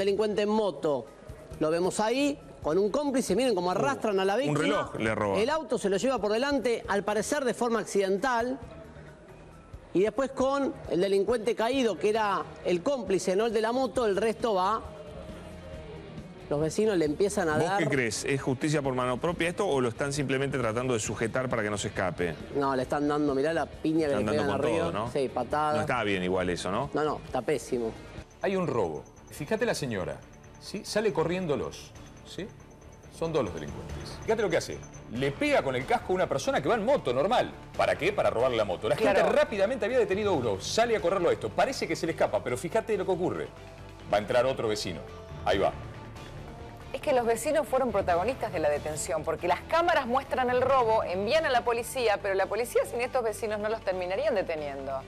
delincuente en moto, lo vemos ahí, con un cómplice, miren cómo uh, arrastran a la víctima. Un reloj le roba. El auto se lo lleva por delante, al parecer de forma accidental. Y después con el delincuente caído, que era el cómplice, no el de la moto, el resto va. Los vecinos le empiezan a dar... qué crees? ¿Es justicia por mano propia esto o lo están simplemente tratando de sujetar para que no se escape? No, le están dando, mirá la piña que están le pegan dando ¿no? Sí, patada. No está bien igual eso, ¿no? No, no, está pésimo. Hay un robo Fíjate la señora, ¿sí? Sale corriéndolos, ¿sí? Son dos los delincuentes. Fíjate lo que hace. Le pega con el casco a una persona que va en moto, normal. ¿Para qué? Para robarle la moto. La gente rápidamente había detenido a uno. Sale a correrlo a esto. Parece que se le escapa, pero fíjate lo que ocurre. Va a entrar otro vecino. Ahí va. Es que los vecinos fueron protagonistas de la detención, porque las cámaras muestran el robo, envían a la policía, pero la policía sin estos vecinos no los terminarían deteniendo.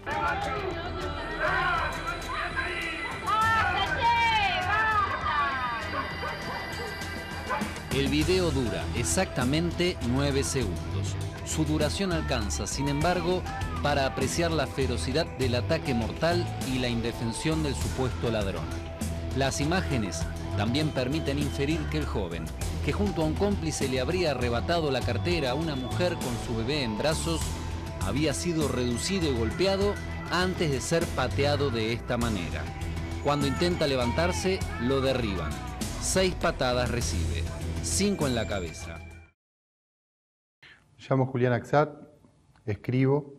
El video dura exactamente 9 segundos. Su duración alcanza, sin embargo, para apreciar la ferocidad del ataque mortal y la indefensión del supuesto ladrón. Las imágenes también permiten inferir que el joven, que junto a un cómplice le habría arrebatado la cartera a una mujer con su bebé en brazos, había sido reducido y golpeado antes de ser pateado de esta manera. Cuando intenta levantarse, lo derriban. Seis patadas recibe. 5 en la cabeza. Me llamo Julián Axat, escribo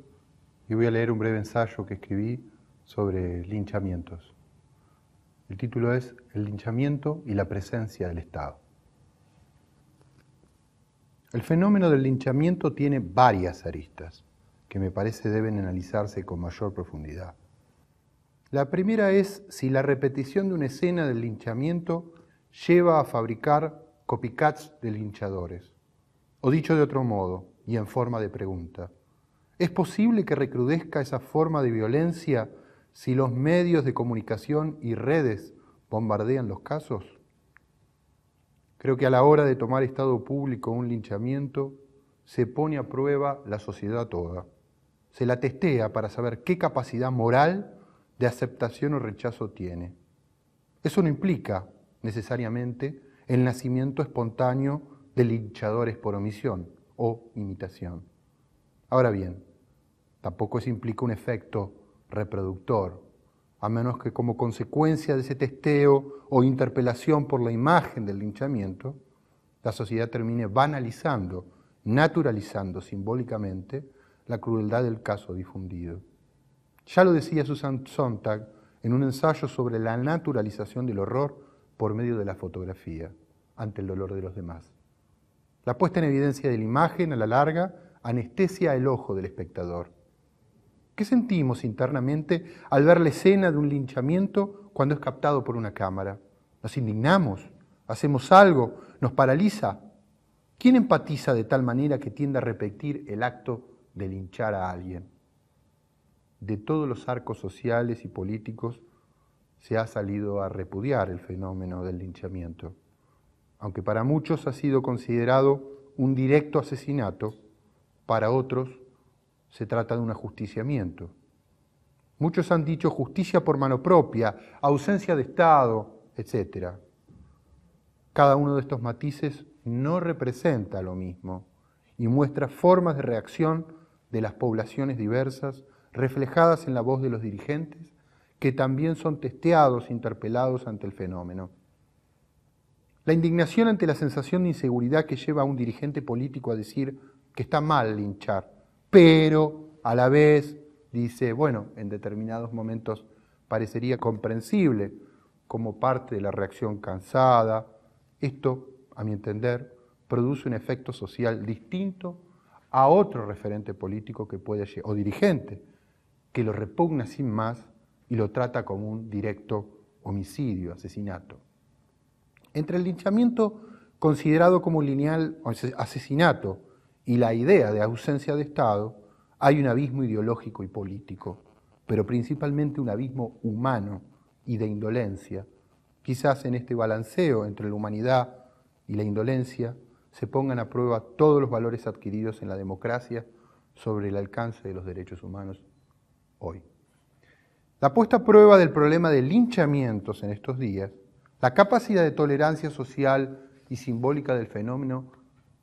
y voy a leer un breve ensayo que escribí sobre linchamientos. El título es El linchamiento y la presencia del Estado. El fenómeno del linchamiento tiene varias aristas que me parece deben analizarse con mayor profundidad. La primera es si la repetición de una escena del linchamiento lleva a fabricar copycats de linchadores. O dicho de otro modo, y en forma de pregunta, ¿es posible que recrudezca esa forma de violencia si los medios de comunicación y redes bombardean los casos? Creo que a la hora de tomar estado público un linchamiento, se pone a prueba la sociedad toda. Se la testea para saber qué capacidad moral de aceptación o rechazo tiene. Eso no implica necesariamente el nacimiento espontáneo de linchadores por omisión o imitación. Ahora bien, tampoco eso implica un efecto reproductor, a menos que como consecuencia de ese testeo o interpelación por la imagen del linchamiento, la sociedad termine banalizando, naturalizando simbólicamente la crueldad del caso difundido. Ya lo decía Susan Sontag en un ensayo sobre la naturalización del horror por medio de la fotografía ante el dolor de los demás. La puesta en evidencia de la imagen a la larga anestesia el ojo del espectador. ¿Qué sentimos internamente al ver la escena de un linchamiento cuando es captado por una cámara? ¿Nos indignamos? ¿Hacemos algo? ¿Nos paraliza? ¿Quién empatiza de tal manera que tiende a repetir el acto de linchar a alguien? De todos los arcos sociales y políticos, se ha salido a repudiar el fenómeno del linchamiento. Aunque para muchos ha sido considerado un directo asesinato, para otros se trata de un ajusticiamiento. Muchos han dicho justicia por mano propia, ausencia de Estado, etc. Cada uno de estos matices no representa lo mismo y muestra formas de reacción de las poblaciones diversas reflejadas en la voz de los dirigentes que también son testeados, interpelados ante el fenómeno. La indignación ante la sensación de inseguridad que lleva a un dirigente político a decir que está mal linchar, pero a la vez dice, bueno, en determinados momentos parecería comprensible como parte de la reacción cansada. Esto, a mi entender, produce un efecto social distinto a otro referente político que puede o dirigente que lo repugna sin más y lo trata como un directo homicidio, asesinato. Entre el linchamiento considerado como lineal asesinato y la idea de ausencia de Estado, hay un abismo ideológico y político, pero principalmente un abismo humano y de indolencia. Quizás en este balanceo entre la humanidad y la indolencia se pongan a prueba todos los valores adquiridos en la democracia sobre el alcance de los derechos humanos hoy. La puesta a prueba del problema de linchamientos en estos días, la capacidad de tolerancia social y simbólica del fenómeno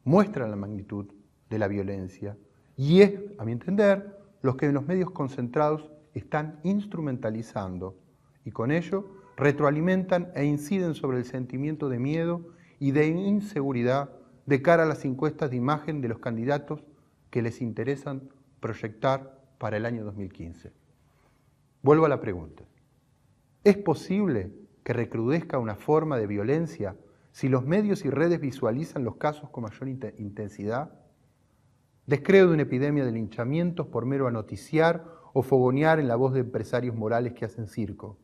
muestra la magnitud de la violencia y es, a mi entender, los que en los medios concentrados están instrumentalizando y con ello retroalimentan e inciden sobre el sentimiento de miedo y de inseguridad de cara a las encuestas de imagen de los candidatos que les interesan proyectar para el año 2015. Vuelvo a la pregunta. ¿Es posible que recrudezca una forma de violencia si los medios y redes visualizan los casos con mayor intensidad? Descreo de una epidemia de linchamientos por mero a noticiar o fogonear en la voz de empresarios morales que hacen circo.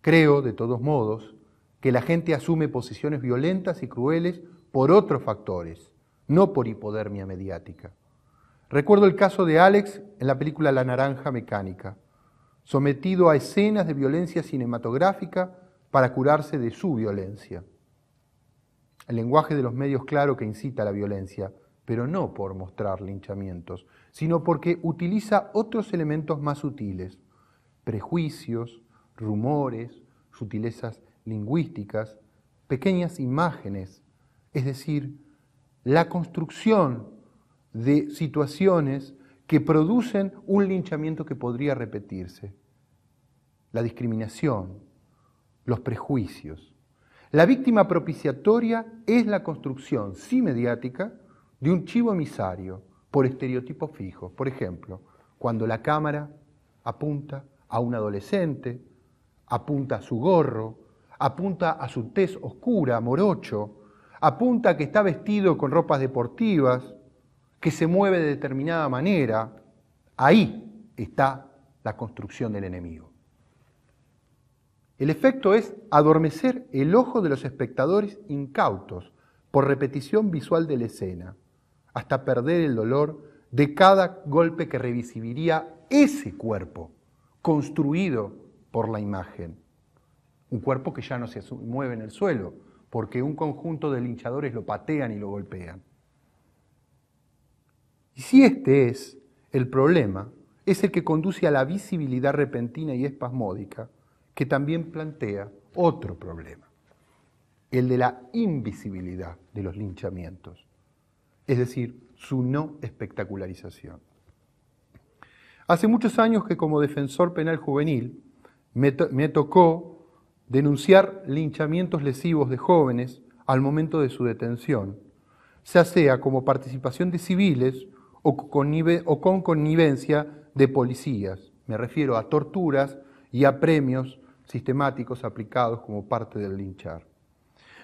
Creo, de todos modos, que la gente asume posiciones violentas y crueles por otros factores, no por hipodermia mediática. Recuerdo el caso de Alex en la película La Naranja Mecánica sometido a escenas de violencia cinematográfica para curarse de su violencia. El lenguaje de los medios claro que incita a la violencia, pero no por mostrar linchamientos, sino porque utiliza otros elementos más sutiles, prejuicios, rumores, sutilezas lingüísticas, pequeñas imágenes, es decir, la construcción de situaciones que producen un linchamiento que podría repetirse. La discriminación, los prejuicios. La víctima propiciatoria es la construcción, sí mediática, de un chivo emisario por estereotipos fijos. Por ejemplo, cuando la cámara apunta a un adolescente, apunta a su gorro, apunta a su tez oscura, morocho, apunta a que está vestido con ropas deportivas, que se mueve de determinada manera, ahí está la construcción del enemigo. El efecto es adormecer el ojo de los espectadores incautos por repetición visual de la escena, hasta perder el dolor de cada golpe que revisibiría ese cuerpo construido por la imagen. Un cuerpo que ya no se mueve en el suelo, porque un conjunto de linchadores lo patean y lo golpean. Y si este es el problema, es el que conduce a la visibilidad repentina y espasmódica, que también plantea otro problema, el de la invisibilidad de los linchamientos, es decir, su no espectacularización. Hace muchos años que como defensor penal juvenil me, tocó denunciar linchamientos lesivos de jóvenes al momento de su detención, ya sea como participación de civiles o, con connivencia de policías. Me refiero a torturas y a premios sistemáticos aplicados como parte del linchar.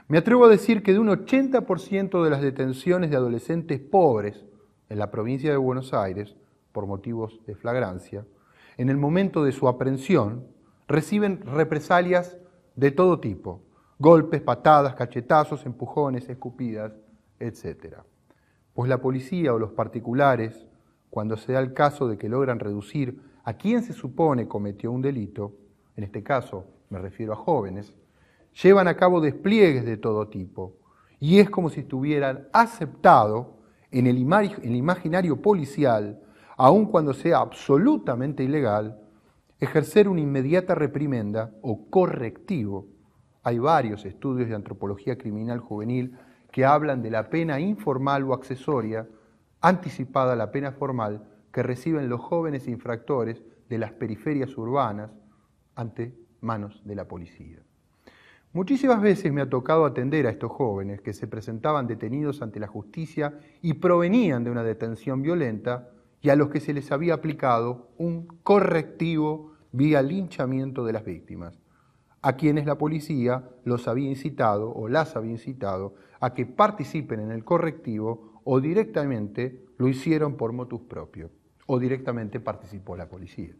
Me atrevo a decir que de un 80% de las detenciones de adolescentes pobres en la provincia de Buenos Aires, por motivos de flagrancia, en el momento de su aprehensión, reciben represalias de todo tipo, golpes, patadas, cachetazos, empujones, escupidas, etc pues la policía o los particulares, cuando se da el caso de que logran reducir a quien se supone cometió un delito, en este caso me refiero a jóvenes, llevan a cabo despliegues de todo tipo y es como si estuvieran aceptado en el, en el imaginario policial, aun cuando sea absolutamente ilegal, ejercer una inmediata reprimenda o correctivo. Hay varios estudios de antropología criminal juvenil que hablan de la pena informal o accesoria, anticipada a la pena formal, que reciben los jóvenes infractores de las periferias urbanas ante manos de la policía. Muchísimas veces me ha tocado atender a estos jóvenes que se presentaban detenidos ante la justicia y provenían de una detención violenta y a los que se les había aplicado un correctivo vía linchamiento de las víctimas, a quienes la policía los había incitado o las había incitado a que participen en el correctivo o directamente lo hicieron por motus propio o directamente participó la policía.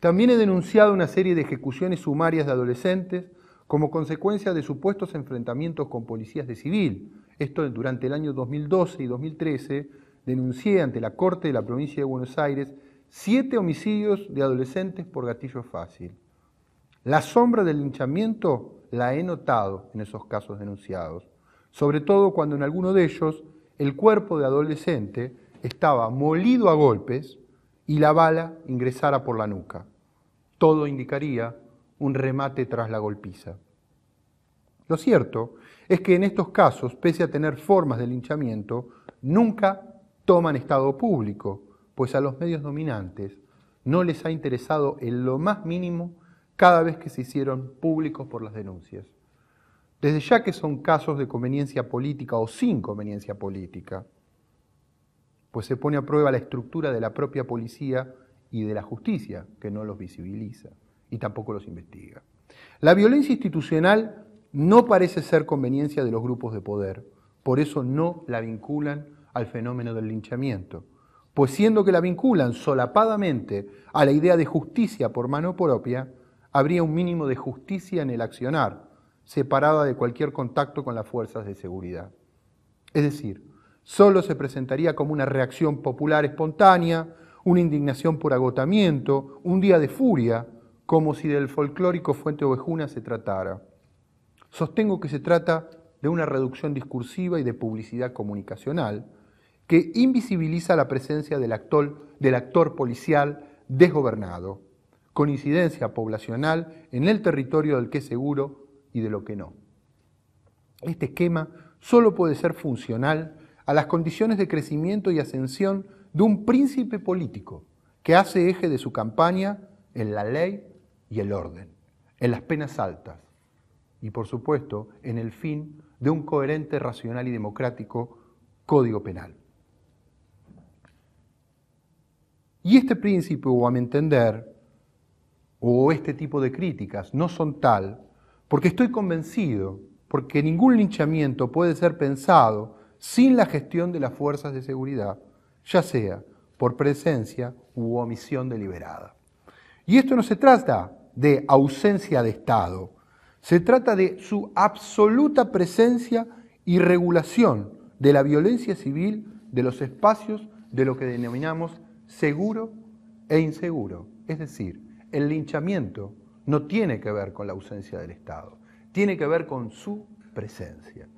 También he denunciado una serie de ejecuciones sumarias de adolescentes como consecuencia de supuestos enfrentamientos con policías de civil. Esto durante el año 2012 y 2013 denuncié ante la Corte de la Provincia de Buenos Aires siete homicidios de adolescentes por gatillo fácil. La sombra del linchamiento la he notado en esos casos denunciados sobre todo cuando en alguno de ellos el cuerpo de adolescente estaba molido a golpes y la bala ingresara por la nuca. Todo indicaría un remate tras la golpiza. Lo cierto es que en estos casos, pese a tener formas de linchamiento, nunca toman estado público, pues a los medios dominantes no les ha interesado en lo más mínimo cada vez que se hicieron públicos por las denuncias desde ya que son casos de conveniencia política o sin conveniencia política, pues se pone a prueba la estructura de la propia policía y de la justicia, que no los visibiliza y tampoco los investiga. La violencia institucional no parece ser conveniencia de los grupos de poder, por eso no la vinculan al fenómeno del linchamiento, pues siendo que la vinculan solapadamente a la idea de justicia por mano propia, habría un mínimo de justicia en el accionar, separada de cualquier contacto con las fuerzas de seguridad. Es decir, solo se presentaría como una reacción popular espontánea, una indignación por agotamiento, un día de furia, como si del folclórico Fuente Ovejuna se tratara. Sostengo que se trata de una reducción discursiva y de publicidad comunicacional que invisibiliza la presencia del actor, policial desgobernado, con incidencia poblacional en el territorio del que seguro y de lo que no. Este esquema solo puede ser funcional a las condiciones de crecimiento y ascensión de un príncipe político que hace eje de su campaña en la ley y el orden, en las penas altas y, por supuesto, en el fin de un coherente, racional y democrático código penal. Y este príncipe, o a mi entender, o este tipo de críticas no son tal porque estoy convencido, porque ningún linchamiento puede ser pensado sin la gestión de las fuerzas de seguridad, ya sea por presencia u omisión deliberada. Y esto no se trata de ausencia de Estado, se trata de su absoluta presencia y regulación de la violencia civil de los espacios de lo que denominamos seguro e inseguro, es decir, el linchamiento no tiene que ver con la ausencia del Estado, tiene que ver con su presencia.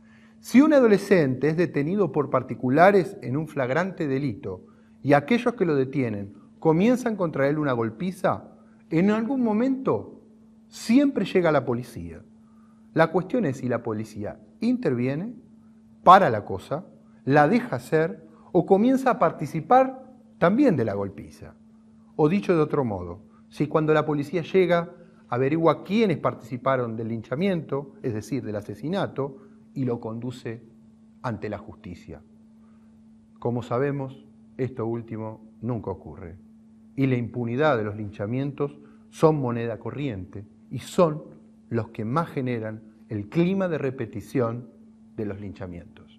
Si un adolescente es detenido por particulares en un flagrante delito y aquellos que lo detienen comienzan contra él una golpiza, en algún momento siempre llega la policía. La cuestión es si la policía interviene, para la cosa, la deja hacer o comienza a participar también de la golpiza. O dicho de otro modo, si cuando la policía llega averigua quiénes participaron del linchamiento, es decir, del asesinato, y lo conduce ante la justicia. Como sabemos, esto último nunca ocurre. Y la impunidad de los linchamientos son moneda corriente y son los que más generan el clima de repetición de los linchamientos.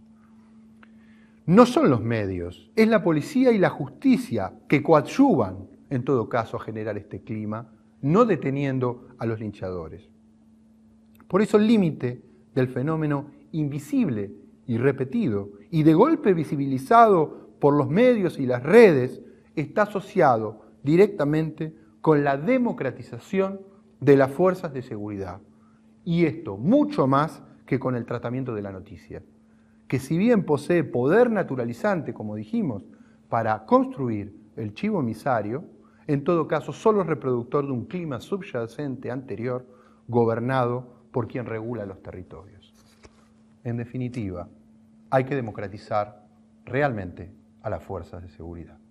No son los medios, es la policía y la justicia que coadyuvan, en todo caso, a generar este clima no deteniendo a los linchadores. Por eso el límite del fenómeno invisible y repetido y de golpe visibilizado por los medios y las redes está asociado directamente con la democratización de las fuerzas de seguridad. Y esto mucho más que con el tratamiento de la noticia, que si bien posee poder naturalizante, como dijimos, para construir el chivo emisario, en todo caso solo es reproductor de un clima subyacente anterior gobernado por quien regula los territorios. En definitiva, hay que democratizar realmente a las fuerzas de seguridad.